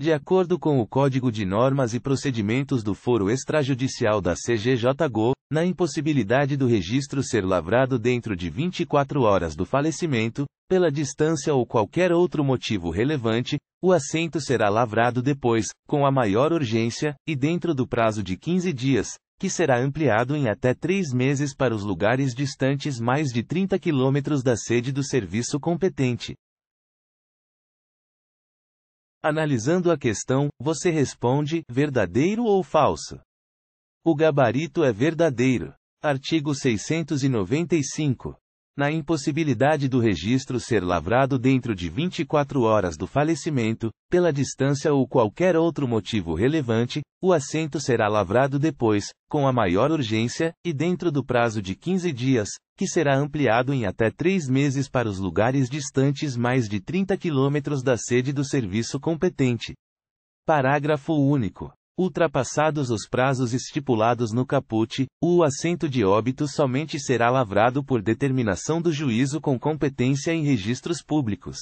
De acordo com o Código de Normas e Procedimentos do Foro Extrajudicial da CGJGO, na impossibilidade do registro ser lavrado dentro de 24 horas do falecimento, pela distância ou qualquer outro motivo relevante, o assento será lavrado depois, com a maior urgência, e dentro do prazo de 15 dias, que será ampliado em até três meses para os lugares distantes mais de 30 quilômetros da sede do serviço competente. Analisando a questão, você responde: verdadeiro ou falso? O gabarito é verdadeiro. Artigo 695 na impossibilidade do registro ser lavrado dentro de 24 horas do falecimento, pela distância ou qualquer outro motivo relevante, o assento será lavrado depois, com a maior urgência, e dentro do prazo de 15 dias, que será ampliado em até 3 meses para os lugares distantes mais de 30 quilômetros da sede do serviço competente. Parágrafo único. Ultrapassados os prazos estipulados no caput, o assento de óbito somente será lavrado por determinação do juízo com competência em registros públicos.